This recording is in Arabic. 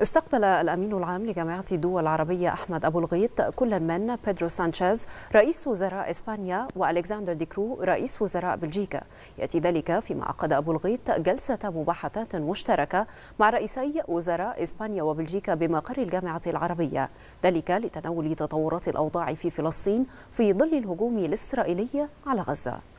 استقبل الأمين العام لجامعة دول العربية أحمد أبو الغيط كل من بيدرو سانشيز رئيس وزراء إسبانيا وألكسندر ديكرو رئيس وزراء بلجيكا يأتي ذلك فيما عقد أبو الغيط جلسة مباحثات مشتركة مع رئيسي وزراء إسبانيا وبلجيكا بمقر الجامعة العربية ذلك لتناول تطورات الأوضاع في فلسطين في ظل الهجوم الإسرائيلي على غزة